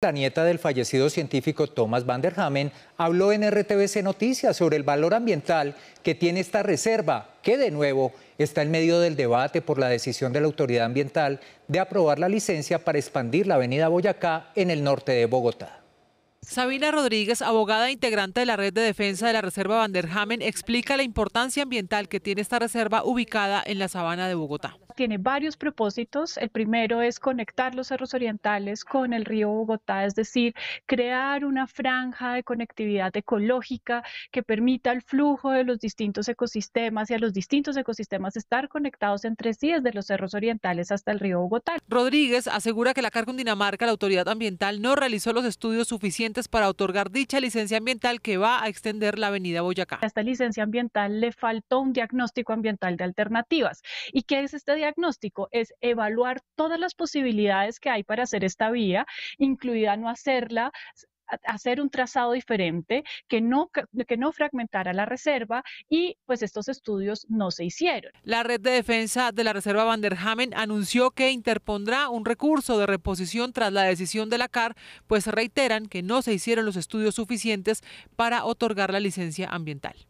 La nieta del fallecido científico Thomas Van der Hamen habló en RTBC Noticias sobre el valor ambiental que tiene esta reserva, que de nuevo está en medio del debate por la decisión de la autoridad ambiental de aprobar la licencia para expandir la avenida Boyacá en el norte de Bogotá. Sabina Rodríguez, abogada e integrante de la Red de Defensa de la Reserva Vanderhamen, explica la importancia ambiental que tiene esta reserva ubicada en la sabana de Bogotá. Tiene varios propósitos. El primero es conectar los cerros orientales con el río Bogotá, es decir, crear una franja de conectividad ecológica que permita el flujo de los distintos ecosistemas y a los distintos ecosistemas estar conectados entre sí desde los cerros orientales hasta el río Bogotá. Rodríguez asegura que la Dinamarca, la autoridad ambiental, no realizó los estudios suficientes para otorgar dicha licencia ambiental que va a extender la avenida Boyacá. A esta licencia ambiental le faltó un diagnóstico ambiental de alternativas. ¿Y qué es este diagnóstico? Es evaluar todas las posibilidades que hay para hacer esta vía, incluida no hacerla, hacer un trazado diferente que no, que no fragmentara la reserva y pues estos estudios no se hicieron. La red de defensa de la Reserva van Vanderhamen anunció que interpondrá un recurso de reposición tras la decisión de la CAR, pues reiteran que no se hicieron los estudios suficientes para otorgar la licencia ambiental.